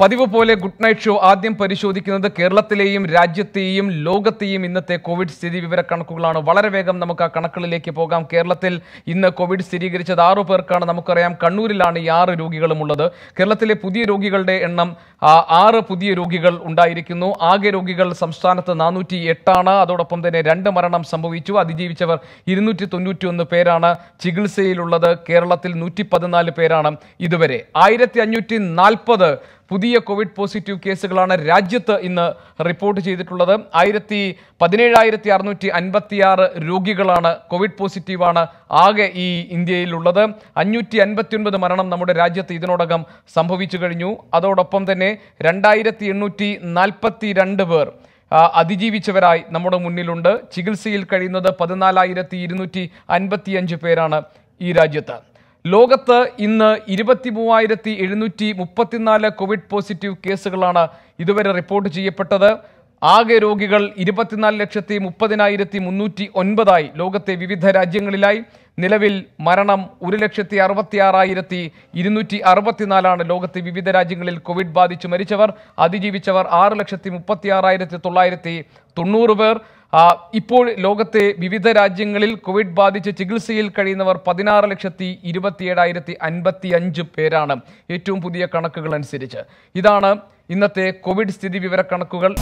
പതിവ് പോലെ good night show ആദ്യം പരിശോധിക്കുന്നത് കേരളത്തിലെയും രാജ്യത്തെയും ലോകത്തെയും ഇന്നത്തെ കോവിഡ് സ്ഥിതി വിവര കണക്കുകളാണ് വളരെ വേഗം നമുക്ക് ആ കണക്കുകളിലേക്ക് പോകാം കേരളത്തിൽ ഇന്ന് കോവിഡ് സ്ഥിരീകരിച്ചത് ആറു പേർക്കാണ് നമുക്കറിയാം കണ്ണൂരിലാണ് ഈ ആറ് രോഗികളും ഉള്ളത് കേരളത്തിലെ പുതിയ രോഗികളുടെ എണ്ണം ആറ് പുതിയ രോഗികൾ ഉണ്ടായിരിക്കുന്നു ആകെ രോഗികൾ സംസ്ഥാനത്ത് നാനൂറ്റി എട്ടാണ് അതോടൊപ്പം തന്നെ രണ്ട് മരണം സംഭവിച്ചു അതിജീവിച്ചവർ ഇരുന്നൂറ്റി തൊണ്ണൂറ്റി ഒന്ന് പേരാണ് ചികിത്സയിലുള്ളത് കേരളത്തിൽ നൂറ്റി പതിനാല് പേരാണ് ഇതുവരെ ആയിരത്തി അഞ്ഞൂറ്റി നാൽപ്പത് പുതിയ കോവിഡ് പോസിറ്റീവ് കേസുകളാണ് രാജ്യത്ത് ഇന്ന് റിപ്പോർട്ട് ചെയ്തിട്ടുള്ളത് ആയിരത്തി പതിനേഴായിരത്തി അറുന്നൂറ്റി അൻപത്തിയാറ് രോഗികളാണ് കോവിഡ് പോസിറ്റീവാണ് ആകെ ഈ ഇന്ത്യയിലുള്ളത് അഞ്ഞൂറ്റി അൻപത്തിയൊൻപത് മരണം നമ്മുടെ രാജ്യത്ത് ഇതിനോടകം സംഭവിച്ചു കഴിഞ്ഞു അതോടൊപ്പം തന്നെ രണ്ടായിരത്തി എണ്ണൂറ്റി നാൽപ്പത്തി രണ്ട് പേർ അതിജീവിച്ചവരായി നമ്മുടെ മുന്നിലുണ്ട് ചികിത്സയിൽ കഴിയുന്നത് പതിനാലായിരത്തി ഇരുന്നൂറ്റി അൻപത്തിയഞ്ച് പേരാണ് ഈ രാജ്യത്ത് ലോകത്ത് ഇന്ന് ഇരുപത്തി മൂവായിരത്തി എഴുന്നൂറ്റി മുപ്പത്തിനാല് കോവിഡ് പോസിറ്റീവ് കേസുകളാണ് ഇതുവരെ റിപ്പോർട്ട് ചെയ്യപ്പെട്ടത് ആകെ രോഗികൾ ഇരുപത്തിനാല് ലക്ഷത്തി മുപ്പതിനായിരത്തി മുന്നൂറ്റി ഒൻപതായി ലോകത്തെ വിവിധ രാജ്യങ്ങളിലായി നിലവിൽ മരണം ഒരു ലക്ഷത്തി അറുപത്തി ആറായിരത്തി ഇരുന്നൂറ്റി അറുപത്തിനാലാണ് ലോകത്തെ വിവിധ രാജ്യങ്ങളിൽ കോവിഡ് ബാധിച്ച് മരിച്ചവർ അതിജീവിച്ചവർ ആറ് ലക്ഷത്തി മുപ്പത്തി ആറായിരത്തി തൊള്ളായിരത്തി തൊണ്ണൂറ് പേർ ഇപ്പോൾ ലോകത്തെ വിവിധ രാജ്യങ്ങളിൽ കോവിഡ് ബാധിച്ച് ചികിത്സയിൽ കഴിയുന്നവർ പതിനാറ് ലക്ഷത്തി ഇരുപത്തിയേഴായിരത്തി അൻപത്തി അഞ്ച് പേരാണ് ഏറ്റവും പുതിയ കണക്കുകൾ അനുസരിച്ച് ഇതാണ് ഇന്നത്തെ കോവിഡ് സ്ഥിതി കണക്കുകൾ